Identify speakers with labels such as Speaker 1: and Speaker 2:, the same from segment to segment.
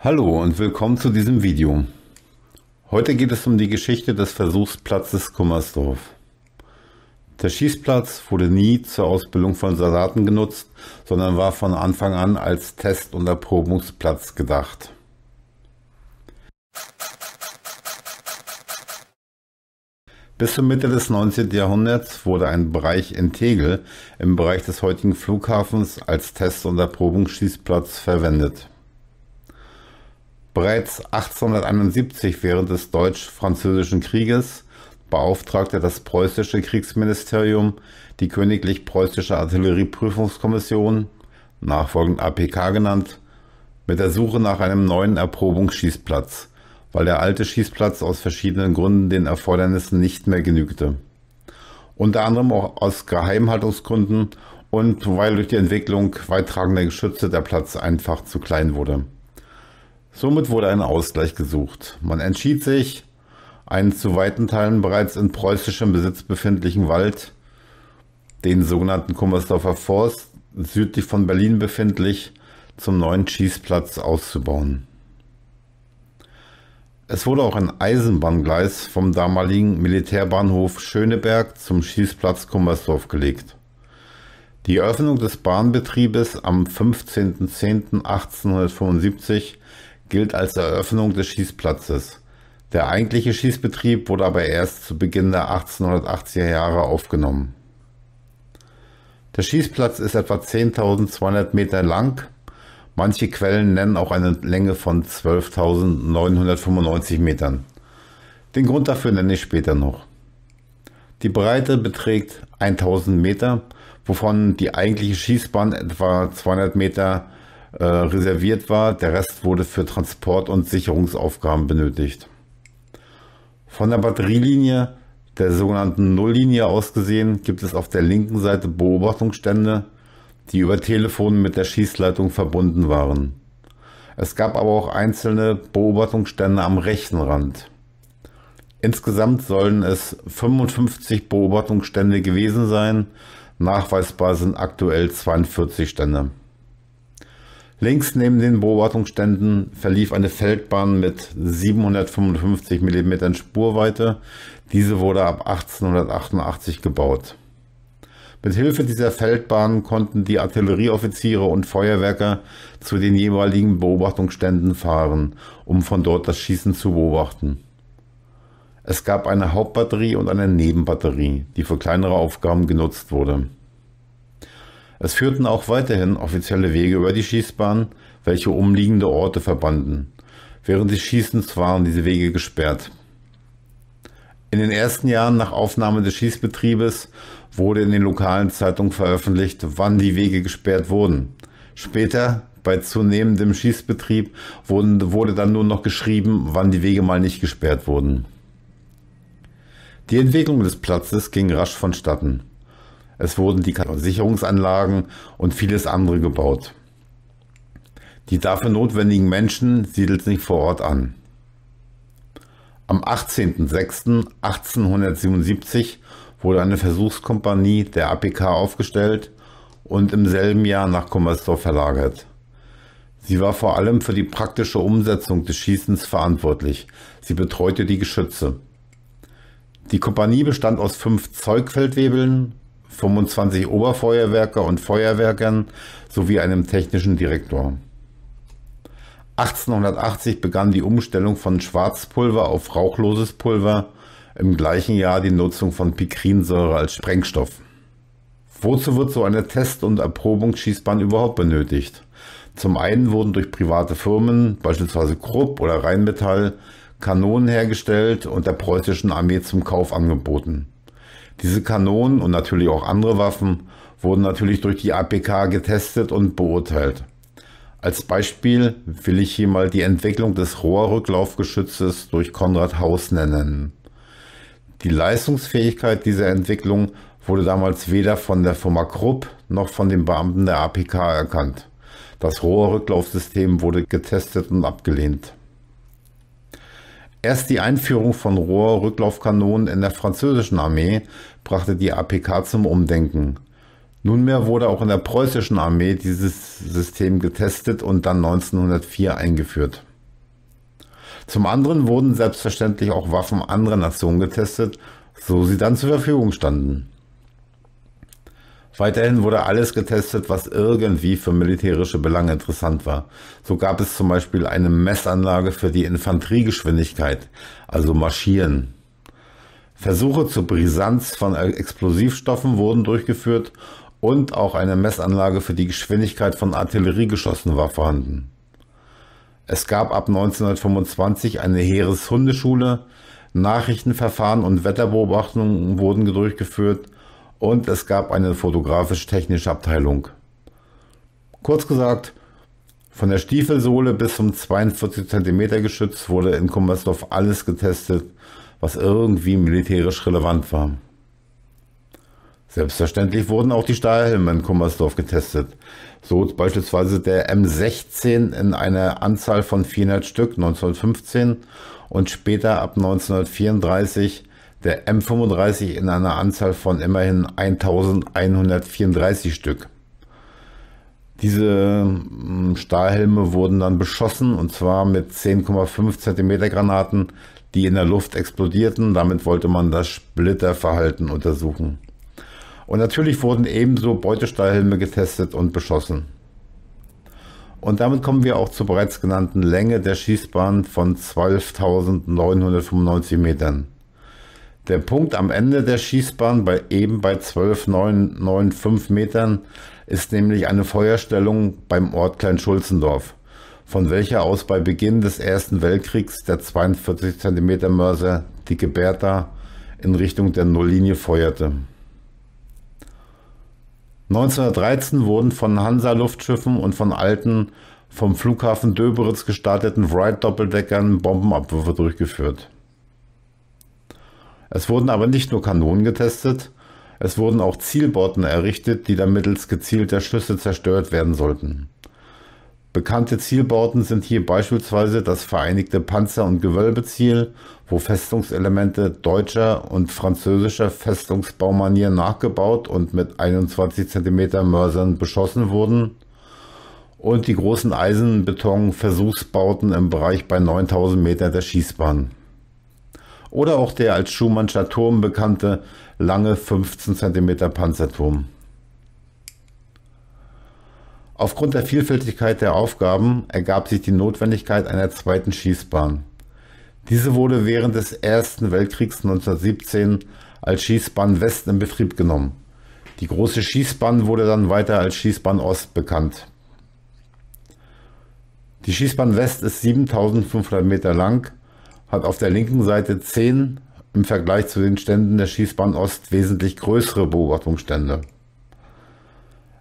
Speaker 1: Hallo und willkommen zu diesem Video. Heute geht es um die Geschichte des Versuchsplatzes Kummersdorf. Der Schießplatz wurde nie zur Ausbildung von Soldaten genutzt, sondern war von Anfang an als Test- und Erprobungsplatz gedacht. Bis zur Mitte des 19. Jahrhunderts wurde ein Bereich in Tegel im Bereich des heutigen Flughafens als Test- und Erprobungsschießplatz verwendet. Bereits 1871 während des Deutsch-Französischen Krieges beauftragte das preußische Kriegsministerium die Königlich Preußische Artillerieprüfungskommission, nachfolgend APK genannt, mit der Suche nach einem neuen Erprobungsschießplatz, weil der alte Schießplatz aus verschiedenen Gründen den Erfordernissen nicht mehr genügte. Unter anderem auch aus Geheimhaltungsgründen und weil durch die Entwicklung weittragender Geschütze der Platz einfach zu klein wurde. Somit wurde ein Ausgleich gesucht. Man entschied sich, einen zu weiten Teilen bereits in preußischem Besitz befindlichen Wald, den sogenannten Kummersdorfer Forst, südlich von Berlin befindlich, zum neuen Schießplatz auszubauen. Es wurde auch ein Eisenbahngleis vom damaligen Militärbahnhof Schöneberg zum Schießplatz Kummersdorf gelegt. Die Eröffnung des Bahnbetriebes am 15.10.1875 gilt als Eröffnung des Schießplatzes. Der eigentliche Schießbetrieb wurde aber erst zu Beginn der 1880er Jahre aufgenommen. Der Schießplatz ist etwa 10.200 Meter lang. Manche Quellen nennen auch eine Länge von 12.995 Metern. Den Grund dafür nenne ich später noch. Die Breite beträgt 1000 Meter, wovon die eigentliche Schießbahn etwa 200 Meter äh, reserviert war. Der Rest wurde für Transport- und Sicherungsaufgaben benötigt. Von der Batterielinie, der sogenannten Nulllinie aus gesehen, gibt es auf der linken Seite Beobachtungsstände, die über Telefon mit der Schießleitung verbunden waren. Es gab aber auch einzelne Beobachtungsstände am rechten Rand. Insgesamt sollen es 55 Beobachtungsstände gewesen sein. Nachweisbar sind aktuell 42 Stände. Links neben den Beobachtungsständen verlief eine Feldbahn mit 755 mm Spurweite. Diese wurde ab 1888 gebaut. Mit Hilfe dieser Feldbahn konnten die Artillerieoffiziere und Feuerwerker zu den jeweiligen Beobachtungsständen fahren, um von dort das Schießen zu beobachten. Es gab eine Hauptbatterie und eine Nebenbatterie, die für kleinere Aufgaben genutzt wurde. Es führten auch weiterhin offizielle Wege über die Schießbahn, welche umliegende Orte verbanden. Während des Schießens waren diese Wege gesperrt. In den ersten Jahren nach Aufnahme des Schießbetriebes wurde in den lokalen Zeitungen veröffentlicht, wann die Wege gesperrt wurden. Später, bei zunehmendem Schießbetrieb, wurden, wurde dann nur noch geschrieben, wann die Wege mal nicht gesperrt wurden. Die Entwicklung des Platzes ging rasch vonstatten es wurden die Sicherungsanlagen und vieles andere gebaut. Die dafür notwendigen Menschen siedelten sich vor Ort an. Am 18.06.1877 wurde eine Versuchskompanie der APK aufgestellt und im selben Jahr nach Commerzdorf verlagert. Sie war vor allem für die praktische Umsetzung des Schießens verantwortlich. Sie betreute die Geschütze. Die Kompanie bestand aus fünf Zeugfeldwebeln, 25 Oberfeuerwerker und Feuerwerkern sowie einem technischen Direktor. 1880 begann die Umstellung von Schwarzpulver auf rauchloses Pulver, im gleichen Jahr die Nutzung von Pikrinsäure als Sprengstoff. Wozu wird so eine Test- und Erprobungsschießbahn überhaupt benötigt? Zum einen wurden durch private Firmen, beispielsweise Krupp oder Rheinmetall, Kanonen hergestellt und der preußischen Armee zum Kauf angeboten. Diese Kanonen und natürlich auch andere Waffen wurden natürlich durch die APK getestet und beurteilt. Als Beispiel will ich hier mal die Entwicklung des Rohrrücklaufgeschützes durch Konrad Haus nennen. Die Leistungsfähigkeit dieser Entwicklung wurde damals weder von der Firma Krupp noch von den Beamten der APK erkannt. Das Rohrrücklaufsystem wurde getestet und abgelehnt. Erst die Einführung von Rohrrücklaufkanonen in der französischen Armee brachte die APK zum Umdenken. Nunmehr wurde auch in der preußischen Armee dieses System getestet und dann 1904 eingeführt. Zum anderen wurden selbstverständlich auch Waffen anderer Nationen getestet, so sie dann zur Verfügung standen. Weiterhin wurde alles getestet, was irgendwie für militärische Belange interessant war. So gab es zum Beispiel eine Messanlage für die Infanteriegeschwindigkeit, also Marschieren. Versuche zur Brisanz von Explosivstoffen wurden durchgeführt und auch eine Messanlage für die Geschwindigkeit von Artilleriegeschossen war vorhanden. Es gab ab 1925 eine Heereshundeschule, Nachrichtenverfahren und Wetterbeobachtungen wurden durchgeführt und es gab eine fotografisch-technische Abteilung. Kurz gesagt, von der Stiefelsohle bis zum 42 cm Geschütz wurde in Kummersdorf alles getestet, was irgendwie militärisch relevant war. Selbstverständlich wurden auch die Stahlhelme in Kummersdorf getestet. So beispielsweise der M16 in einer Anzahl von 400 Stück 1915 und später ab 1934 der M35 in einer Anzahl von immerhin 1134 Stück. Diese hm, Stahlhelme wurden dann beschossen und zwar mit 10,5 cm Granaten, die in der Luft explodierten. Damit wollte man das Splitterverhalten untersuchen. Und natürlich wurden ebenso Beutestahlhelme getestet und beschossen. Und damit kommen wir auch zur bereits genannten Länge der Schießbahn von 12.995 Metern. Der Punkt am Ende der Schießbahn, bei, eben bei 12,995 Metern, ist nämlich eine Feuerstellung beim Ort Kleinschulzendorf, von welcher aus bei Beginn des Ersten Weltkriegs der 42 cm Mörser, die Geberta, in Richtung der Nulllinie feuerte. 1913 wurden von Hansa-Luftschiffen und von alten, vom Flughafen Döberitz gestarteten Wright-Doppeldeckern Bombenabwürfe durchgeführt. Es wurden aber nicht nur Kanonen getestet, es wurden auch Zielborten errichtet, die dann mittels gezielter Schüsse zerstört werden sollten. Bekannte Zielbauten sind hier beispielsweise das Vereinigte Panzer- und Gewölbeziel, wo Festungselemente deutscher und französischer Festungsbaumanier nachgebaut und mit 21 cm Mörsern beschossen wurden, und die großen Eisenbeton-Versuchsbauten im Bereich bei 9000 Meter der Schießbahn oder auch der als Schumannscher Turm bekannte lange 15 cm Panzerturm. Aufgrund der Vielfältigkeit der Aufgaben ergab sich die Notwendigkeit einer zweiten Schießbahn. Diese wurde während des Ersten Weltkriegs 1917 als Schießbahn West in Betrieb genommen. Die große Schießbahn wurde dann weiter als Schießbahn Ost bekannt. Die Schießbahn West ist 7500 Meter lang hat auf der linken Seite 10 im Vergleich zu den Ständen der Schießbahn Ost wesentlich größere Beobachtungsstände.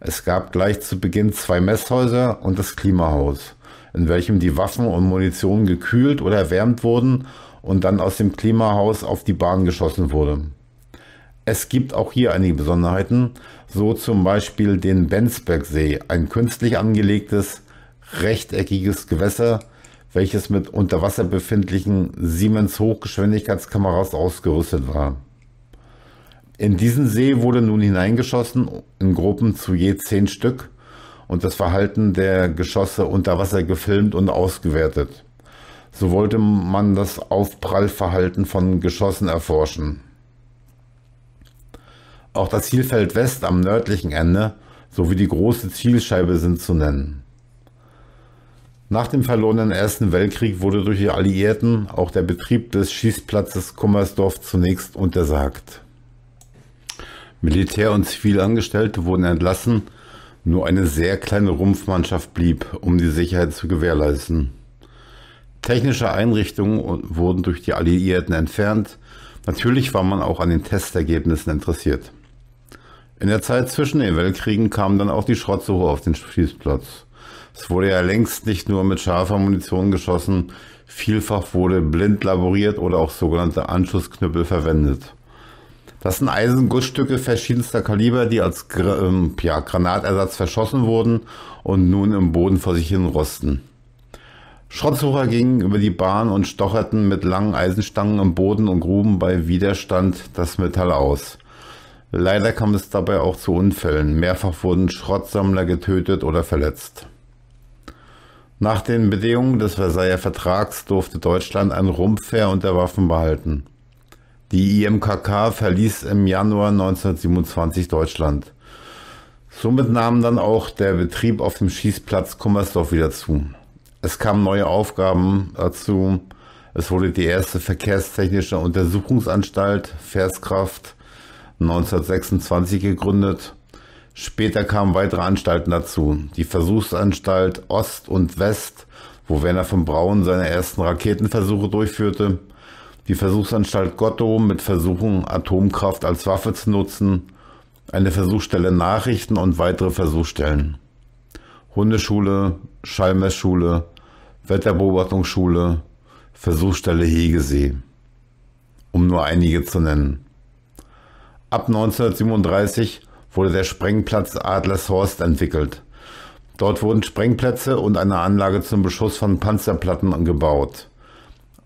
Speaker 1: Es gab gleich zu Beginn zwei Messhäuser und das Klimahaus, in welchem die Waffen und Munition gekühlt oder erwärmt wurden und dann aus dem Klimahaus auf die Bahn geschossen wurde. Es gibt auch hier einige Besonderheiten, so zum Beispiel den Bensbergsee, ein künstlich angelegtes, rechteckiges Gewässer, welches mit unter Wasser befindlichen Siemens Hochgeschwindigkeitskameras ausgerüstet war. In diesen See wurde nun hineingeschossen in Gruppen zu je zehn Stück und das Verhalten der Geschosse unter Wasser gefilmt und ausgewertet. So wollte man das Aufprallverhalten von Geschossen erforschen. Auch das Zielfeld West am nördlichen Ende sowie die große Zielscheibe sind zu nennen. Nach dem verlorenen Ersten Weltkrieg wurde durch die Alliierten auch der Betrieb des Schießplatzes Kummersdorf zunächst untersagt. Militär und Zivilangestellte wurden entlassen, nur eine sehr kleine Rumpfmannschaft blieb, um die Sicherheit zu gewährleisten. Technische Einrichtungen wurden durch die Alliierten entfernt, natürlich war man auch an den Testergebnissen interessiert. In der Zeit zwischen den Weltkriegen kam dann auch die Schrottsuche auf den Schießplatz. Es wurde ja längst nicht nur mit scharfer Munition geschossen, vielfach wurde blind laboriert oder auch sogenannte Anschussknüppel verwendet. Das sind Eisengussstücke verschiedenster Kaliber, die als ähm, ja, Granatersatz verschossen wurden und nun im Boden vor sich hin rosten. Schrottsucher gingen über die Bahn und stocherten mit langen Eisenstangen im Boden und gruben bei Widerstand das Metall aus. Leider kam es dabei auch zu Unfällen. Mehrfach wurden Schrottsammler getötet oder verletzt. Nach den Bedingungen des Versailler Vertrags durfte Deutschland ein Rumpfheer unter Waffen behalten. Die IMKK verließ im Januar 1927 Deutschland. Somit nahm dann auch der Betrieb auf dem Schießplatz Kummersdorf wieder zu. Es kamen neue Aufgaben dazu. Es wurde die erste verkehrstechnische Untersuchungsanstalt Verskraft 1926 gegründet. Später kamen weitere Anstalten dazu, die Versuchsanstalt Ost und West, wo Werner von Braun seine ersten Raketenversuche durchführte, die Versuchsanstalt Gottow mit Versuchen, Atomkraft als Waffe zu nutzen, eine Versuchsstelle Nachrichten und weitere Versuchsstellen. Hundeschule, Schallmessschule, Wetterbeobachtungsschule, Versuchsstelle Hegesee, um nur einige zu nennen. Ab 1937 wurde der Sprengplatz Adlershorst entwickelt. Dort wurden Sprengplätze und eine Anlage zum Beschuss von Panzerplatten gebaut.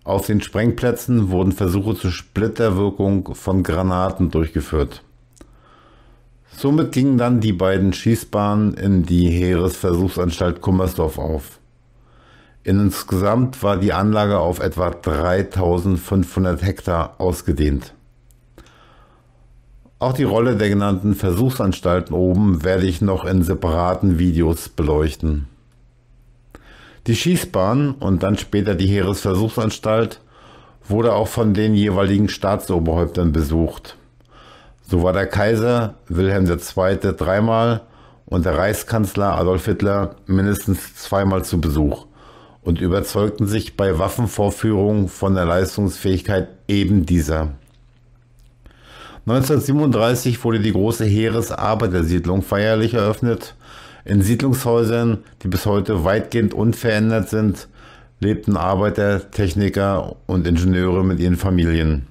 Speaker 1: Auf den Sprengplätzen wurden Versuche zur Splitterwirkung von Granaten durchgeführt. Somit gingen dann die beiden Schießbahnen in die Heeresversuchsanstalt Kummersdorf auf. Insgesamt war die Anlage auf etwa 3500 Hektar ausgedehnt. Auch die Rolle der genannten Versuchsanstalten oben werde ich noch in separaten Videos beleuchten. Die Schießbahn und dann später die Heeresversuchsanstalt wurde auch von den jeweiligen Staatsoberhäuptern besucht. So war der Kaiser Wilhelm II. dreimal und der Reichskanzler Adolf Hitler mindestens zweimal zu Besuch und überzeugten sich bei Waffenvorführungen von der Leistungsfähigkeit eben dieser. 1937 wurde die große Heeresarbeitersiedlung feierlich eröffnet. In Siedlungshäusern, die bis heute weitgehend unverändert sind, lebten Arbeiter, Techniker und Ingenieure mit ihren Familien.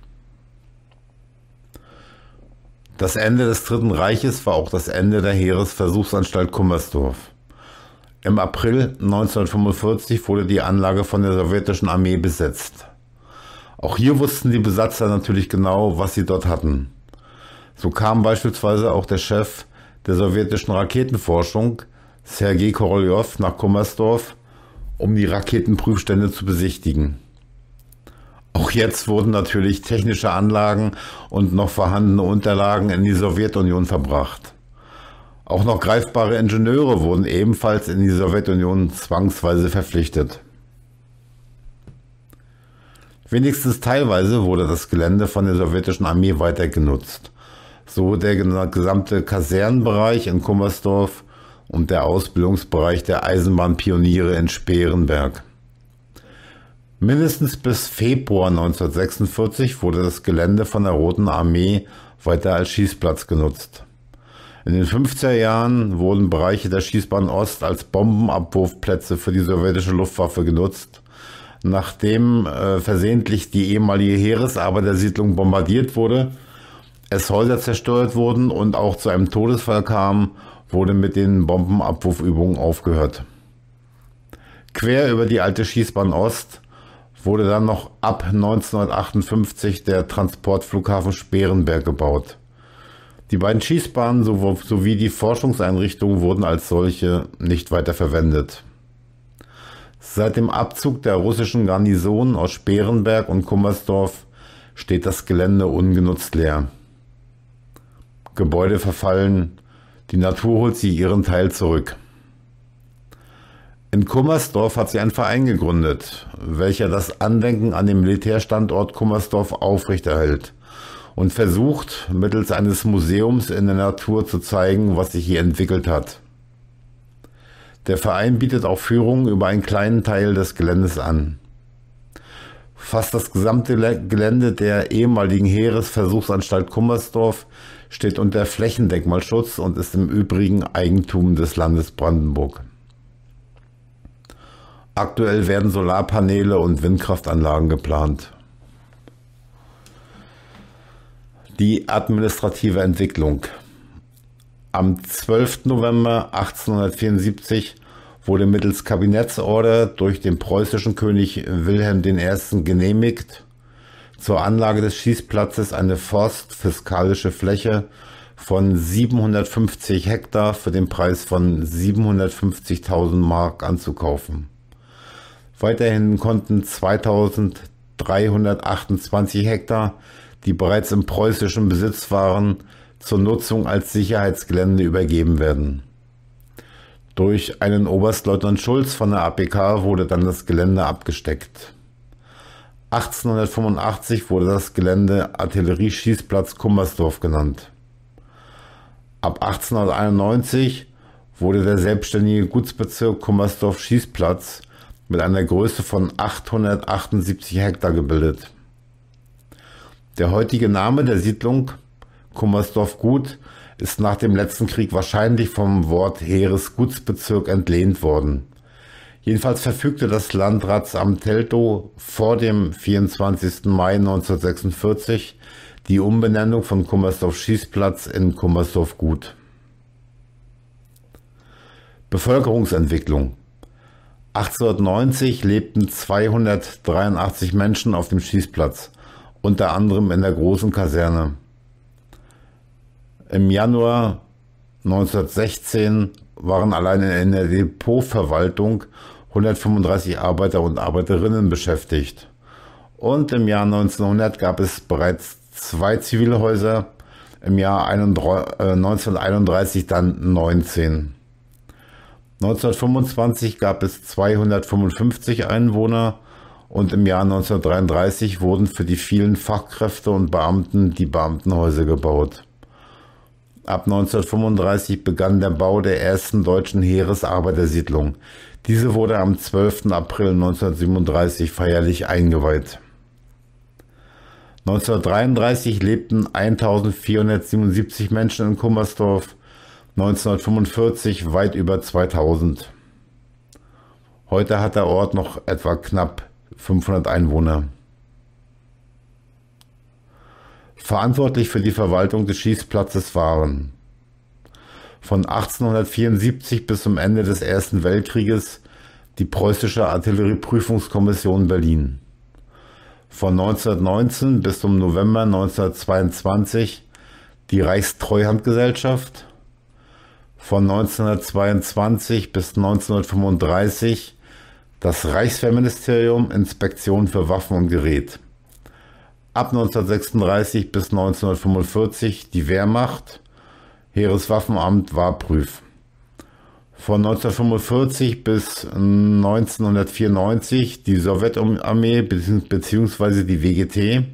Speaker 1: Das Ende des Dritten Reiches war auch das Ende der Heeresversuchsanstalt Kummersdorf. Im April 1945 wurde die Anlage von der sowjetischen Armee besetzt. Auch hier wussten die Besatzer natürlich genau, was sie dort hatten. So kam beispielsweise auch der Chef der sowjetischen Raketenforschung, Sergei Korolev, nach Kummersdorf, um die Raketenprüfstände zu besichtigen. Auch jetzt wurden natürlich technische Anlagen und noch vorhandene Unterlagen in die Sowjetunion verbracht. Auch noch greifbare Ingenieure wurden ebenfalls in die Sowjetunion zwangsweise verpflichtet. Wenigstens teilweise wurde das Gelände von der sowjetischen Armee weiter genutzt so der gesamte Kasernenbereich in Kummersdorf und der Ausbildungsbereich der Eisenbahnpioniere in Sperenberg. Mindestens bis Februar 1946 wurde das Gelände von der Roten Armee weiter als Schießplatz genutzt. In den 50er Jahren wurden Bereiche der Schießbahn Ost als Bombenabwurfplätze für die sowjetische Luftwaffe genutzt. Nachdem äh, versehentlich die ehemalige Heeresarbeitersiedlung bombardiert wurde, es Häuser zerstört wurden und auch zu einem Todesfall kam, wurde mit den Bombenabwurfübungen aufgehört. Quer über die alte Schießbahn Ost wurde dann noch ab 1958 der Transportflughafen Sperenberg gebaut. Die beiden Schießbahnen sowie die Forschungseinrichtungen wurden als solche nicht weiter verwendet. Seit dem Abzug der russischen Garnison aus Sperenberg und Kummersdorf steht das Gelände ungenutzt leer. Gebäude verfallen, die Natur holt sie ihren Teil zurück. In Kummersdorf hat sie einen Verein gegründet, welcher das Andenken an den Militärstandort Kummersdorf aufrechterhält und versucht, mittels eines Museums in der Natur zu zeigen, was sich hier entwickelt hat. Der Verein bietet auch Führungen über einen kleinen Teil des Geländes an. Fast das gesamte Gelände der ehemaligen Heeresversuchsanstalt Kummersdorf steht unter Flächendenkmalschutz und ist im Übrigen Eigentum des Landes Brandenburg. Aktuell werden Solarpaneele und Windkraftanlagen geplant. Die administrative Entwicklung. Am 12. November 1874 wurde mittels Kabinettsorder durch den preußischen König Wilhelm I. genehmigt, zur Anlage des Schießplatzes eine forstfiskalische Fläche von 750 Hektar für den Preis von 750.000 Mark anzukaufen. Weiterhin konnten 2328 Hektar, die bereits im preußischen Besitz waren, zur Nutzung als Sicherheitsgelände übergeben werden. Durch einen Oberstleutnant Schulz von der APK wurde dann das Gelände abgesteckt. 1885 wurde das Gelände Artillerieschießplatz Kummersdorf genannt. Ab 1891 wurde der selbstständige Gutsbezirk Kummersdorf Schießplatz mit einer Größe von 878 Hektar gebildet. Der heutige Name der Siedlung Kummersdorf Gut ist nach dem letzten Krieg wahrscheinlich vom Wort Heeresgutsbezirk entlehnt worden. Jedenfalls verfügte das Landratsamt Teltow vor dem 24. Mai 1946 die Umbenennung von Kummersdorf Schießplatz in Kummersdorf Gut. Bevölkerungsentwicklung 1890 lebten 283 Menschen auf dem Schießplatz, unter anderem in der großen Kaserne. Im Januar 1916 waren allein in der Depotverwaltung 135 Arbeiter und Arbeiterinnen beschäftigt. Und im Jahr 1900 gab es bereits zwei Zivilhäuser, im Jahr 1931 äh, dann 19. 1925 gab es 255 Einwohner und im Jahr 1933 wurden für die vielen Fachkräfte und Beamten die Beamtenhäuser gebaut. Ab 1935 begann der Bau der ersten deutschen Heeresarbeitersiedlung. Diese wurde am 12. April 1937 feierlich eingeweiht. 1933 lebten 1477 Menschen in Kummersdorf, 1945 weit über 2000. Heute hat der Ort noch etwa knapp 500 Einwohner verantwortlich für die Verwaltung des Schießplatzes waren. Von 1874 bis zum Ende des Ersten Weltkrieges die Preußische Artillerieprüfungskommission Berlin. Von 1919 bis zum November 1922 die Reichstreuhandgesellschaft. Von 1922 bis 1935 das Reichswehrministerium Inspektion für Waffen und Gerät ab 1936 bis 1945 die Wehrmacht, Heereswaffenamt, Warprüf. Von 1945 bis 1994 die Sowjetarmee bzw. die WGT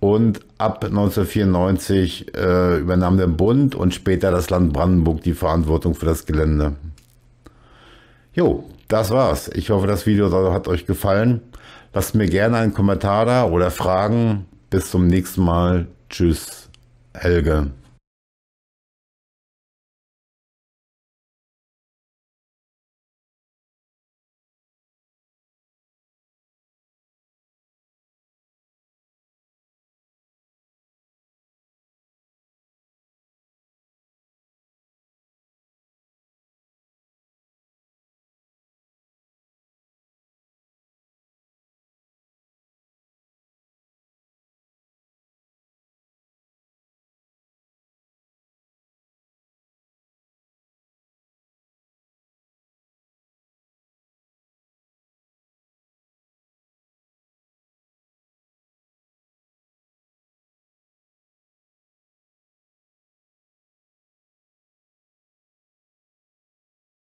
Speaker 1: und ab 1994 äh, übernahm der Bund und später das Land Brandenburg die Verantwortung für das Gelände. Jo, das war's. Ich hoffe, das Video hat euch gefallen. Lasst mir gerne einen Kommentar da oder Fragen. Bis zum nächsten Mal. Tschüss, Helge.